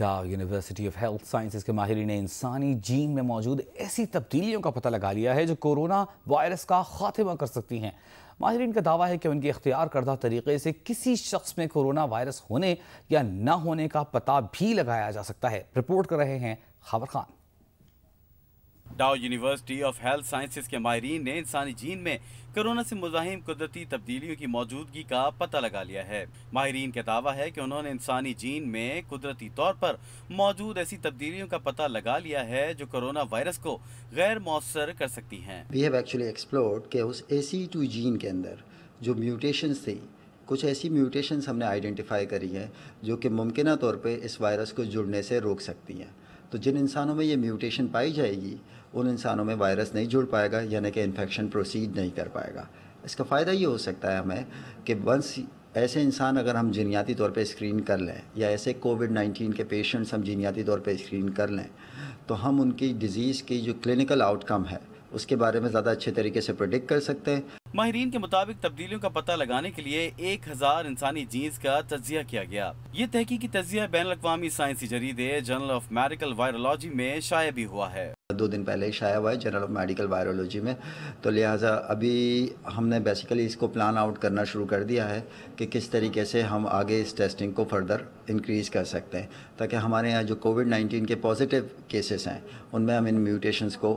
Dar University of Health Sciences के माहिर ने इंसानी जीन में मौजूद ऐसी तब्दीलियों का पता लगा लिया है जो कोरोना वायरस का खात्मा कर सकती हैं माहरीन का दावा है कि उनके अख्तियार करदा तरीके से किसी शख्स में कोरोना वायरस होने या ना होने का पता भी लगाया जा सकता है रिपोर्ट कर रहे हैं खबर खान Dow University of Health Sciences के माहरीन ने इंसानी जीन में कोरोना से मुजाहिम कुदरती तब्दीलियों की मौजूदगी का पता लगा लिया है माहरीन का दावा है कि उन्होंने इंसानी जीन में कुदरती तौर पर मौजूद ऐसी तब्दीलियों का पता लगा लिया है जो कोरोना वायरस को गैर मौसर कर सकती हैं वी हैव एक्चुअली एक्सप्लोर्ड कि उस ए टू जीन के अंदर जो म्यूटेशन थे कुछ ऐसी म्यूटेशन हमने आइडेंटिफाई करी हैं जो कि मुमकिन तौर पे इस वायरस को जुड़ने से रोक सकती हैं तो जिन इंसानों में ये म्यूटेशन पाई जाएगी उन इंसानों में वायरस नहीं जुड़ पाएगा यानी कि इन्फेक्शन प्रोसीड नहीं कर पाएगा इसका फ़ायदा ये हो सकता है हमें कि वंस ऐसे इंसान अगर हम जीनियाती तौर पे स्क्रीन कर लें या ऐसे कोविड 19 के पेशेंट्स हम जीनियाती तौर पे स्क्रीन कर लें तो हम उनकी डिज़ीज़ की जो क्लिनिकल आउटकम है उसके बारे में ज़्यादा अच्छे तरीके से प्रोडिक्ट कर सकते हैं माहरीन के मुताबिक तब्दीलियों का पता लगाने के लिए एक हजार इंसानी जीन्स का तजिया किया गया ये तहकी तजिया बैन अवी साइंसी जरीदे जर्नल ऑफ मेडिकल वायरोलॉजी में शाया भी हुआ है दो दिन पहले ही शाया हुआ है जर्नल ऑफ मेडिकल वायरोलॉजी में तो लिहाजा अभी हमने बेसिकली इसको प्लान आउट करना शुरू कर दिया है कि किस तरीके से हम आगे इस टेस्टिंग को फर्दर इंक्रीज़ कर सकते हैं ताकि हमारे यहाँ जो कोविड 19 के पॉजिटिव केसेस हैं उनमें हम इन म्यूटेशंस को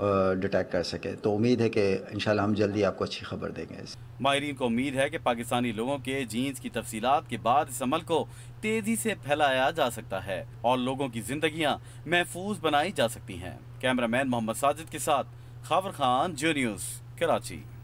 डिटेक्ट कर सके तो उम्मीद है कि इन हम जल्दी आपको अच्छी खबर देंगे माहरीन को उम्मीद है कि पाकिस्तानी लोगों के जीन्स की तफसीत के बाद इस अमल को तेजी से फैलाया जा सकता है और लोगों की जिंदगी महफूज बनाई जा सकती हैं कैमरा मैन मोहम्मद साजिद के साथ खबर खान जो न्यूज़ कराची